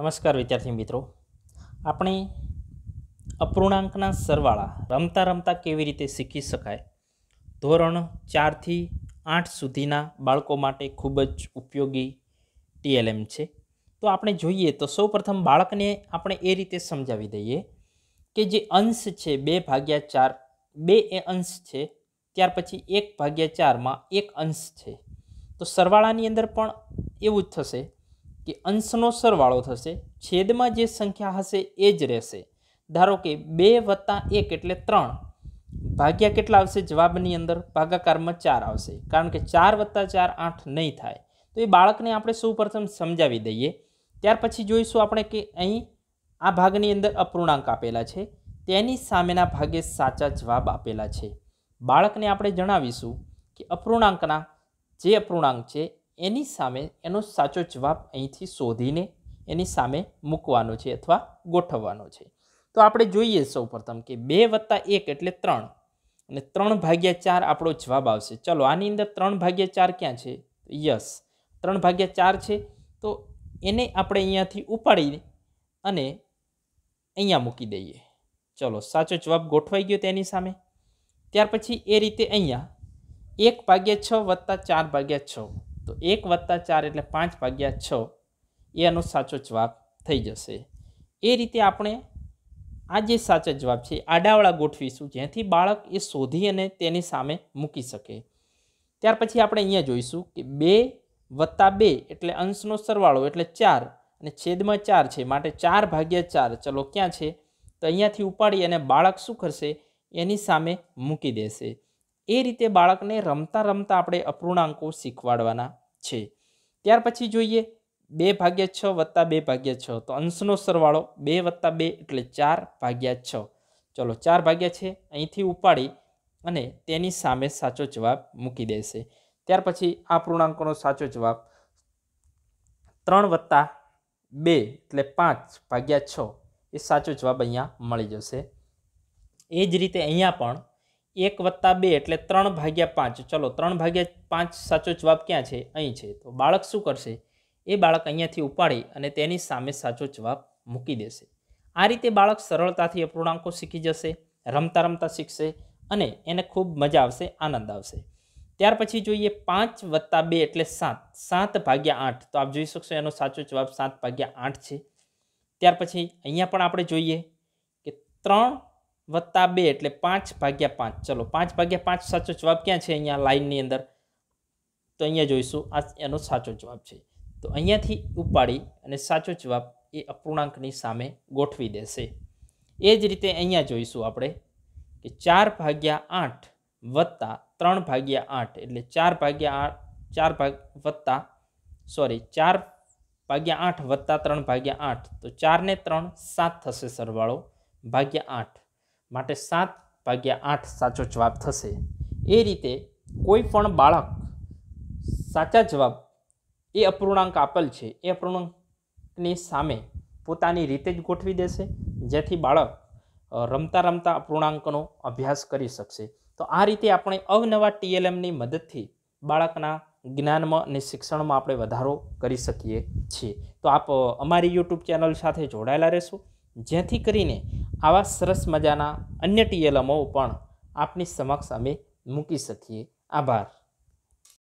નમસ્કાર વિદ્યાર્થી મિત્રો આપણે અપૂર્ણાંકના સરવાળા રમતા રમતા કેવી રીતે શીખી શકાય ધોરણ ચારથી આઠ સુધીના બાળકો માટે ખૂબ જ ઉપયોગી ટીએલએમ છે તો આપણે જોઈએ તો સૌપ્રથમ બાળકને આપણે એ રીતે સમજાવી દઈએ કે જે અંશ છે બે ભાગ્યા ચાર બે એ અંશ છે ત્યાર પછી એક ભાગ્યા ચારમાં એક અંશ છે તો સરવાળાની અંદર પણ એવું જ થશે કે અંશનો સરવાળો થશે છેદમાં જે સંખ્યા હશે એ જ રહેશે ધારો કે બે વત્તા એક એટલે ત્રણ ભાગ્યા કેટલા આવશે જવાબની અંદર ભાગાકારમાં ચાર આવશે કારણ કે ચાર વત્તા ચાર આઠ નહીં થાય તો એ બાળકને આપણે સૌપ્રથમ સમજાવી દઈએ ત્યાર પછી જોઈશું આપણે કે અહીં આ ભાગની અંદર અપૂર્ણાંક આપેલા છે તેની સામેના ભાગે સાચા જવાબ આપેલા છે બાળકને આપણે જણાવીશું કે અપૂર્ણાંકના જે અપૂર્ણાંક છે એની સામે એનો સાચો જવાબ અહીંથી શોધીને એની સામે મૂકવાનો છે અથવા ગોઠવવાનો છે તો આપણે જોઈએ સૌ પ્રથમ કે બે વત્તા એક એટલે ત્રણ અને ત્રણ ભાગ્યા ચાર આપણો જવાબ આવશે ચલો આની અંદર ત્રણ ભાગ્યા ચાર ક્યાં છે યસ ત્રણ ભાગ્યા ચાર છે તો એને આપણે અહીંયાથી ઉપાડી અને અહીંયા મૂકી દઈએ ચલો સાચો જવાબ ગોઠવાઈ ગયો તેની સામે ત્યાર પછી એ રીતે અહીંયા એક ભાગ્યા છ વત્તા ચાર ભાગ્યા છ તો એક વત્તા ચાર એટલે પાંચ ભાગ્યા છ એ એનો સાચો જવાબ થઈ જશે એ રીતે આપણે આ જે સાચો જવાબ છે આડાવાળા ગોઠવીશું જેથી બાળક એ શોધી અને તેની સામે મૂકી શકે ત્યાર પછી આપણે અહીંયા જોઈશું કે બે વત્તા બે એટલે અંશનો સરવાળો એટલે ચાર અને છેદમાં ચાર છે માટે ચાર ભાગ્યા ચાર ચલો ક્યાં છે તો અહીંયાથી ઉપાડી અને બાળક શું કરશે એની સામે મૂકી દેશે એ રીતે બાળકને રમતા રમતા આપણે અપૂર્ણાંકો શીખવાડવાના છે ત્યાર પછી જોઈએ બે ભાગ્યા છ વત્તા બે ભાગ્યા છ તો અંશનો સરવાળો બે વત્તા બે એટલે ચાર ભાગ્યા છ ચલો ચાર ભાગ્યા છે અહીંથી ઉપાડી અને તેની સામે સાચો જવાબ મૂકી દેશે ત્યાર પછી આ પૂર્ણાંકોનો સાચો જવાબ ત્રણ વત્તા બે એટલે પાંચ ભાગ્યા છ એ સાચો જવાબ અહીંયા મળી જશે એ જ રીતે અહીંયા પણ એક વત્તા બે એટલે ત્રણ ભાગ્યા પાંચ ચલો ત્રણ ભાગ્યા પાંચ સાચો જવાબ ક્યાં છે અહીં છે તો બાળક શું કરશે એ બાળક અહીંયાથી ઉપાડી અને તેની સામે સાચો જવાબ મૂકી દેશે આ રીતે બાળક સરળતાથી અપૂર્ણાંકો શીખી જશે રમતા રમતા શીખશે અને એને ખૂબ મજા આવશે આનંદ આવશે ત્યાર પછી જોઈએ પાંચ વત્તા બે એટલે સાત સાત ભાગ્યા આઠ તો આપ જોઈ શકશો એનો સાચો જવાબ સાત ભાગ્યા આઠ છે ત્યાર પછી અહીંયા પણ આપણે જોઈએ કે ત્રણ વત્તા બે એટલે પાંચ ભાગ્યા પાંચ ચલો પાંચ ભાગ્યા પાંચ સાચો જવાબ ક્યાં છે અહીંયા લાઇનની અંદર તો અહીંયા જોઈશું આ એનો સાચો જવાબ છે તો અહીંયાથી ઉપાડી અને સાચો જવાબ એ અપૂર્ણાંકની સામે ગોઠવી દેશે એ જ રીતે અહીંયા જોઈશું આપણે કે ચાર ભાગ્યા આઠ વત્તા ત્રણ ભાગ્યા આઠ એટલે ચાર ભાગ્યા આઠ ચાર ભાગ વત્તા સોરી ચાર ભાગ્યા આઠ વત્તા ત્રણ ભાગ્યા આઠ તો ચારને ત્રણ સાત થશે સરવાળો ભાગ્યા આઠ માટે સાત ભાગ્યા આઠ સાચો જવાબ થશે એ રીતે કોઈ પણ બાળક સાચા જવાબ એ અપૂર્ણાંક આપેલ છે એ અપૂર્ણાંકની સામે પોતાની રીતે જ ગોઠવી દેશે જેથી બાળક રમતા રમતા અપૂર્ણાંકનો અભ્યાસ કરી શકશે તો આ રીતે આપણે અવનવા ટીએલએમની મદદથી બાળકના જ્ઞાનમાં અને શિક્ષણમાં આપણે વધારો કરી શકીએ છીએ તો આપ અમારી યુટ્યુબ ચેનલ સાથે જોડાયેલા રહેશો જેથી કરીને આવા સરસ મજાના અન્ય ટીએલએમઓ પણ આપની સમક્ષ અમે મૂકી શકીએ આભાર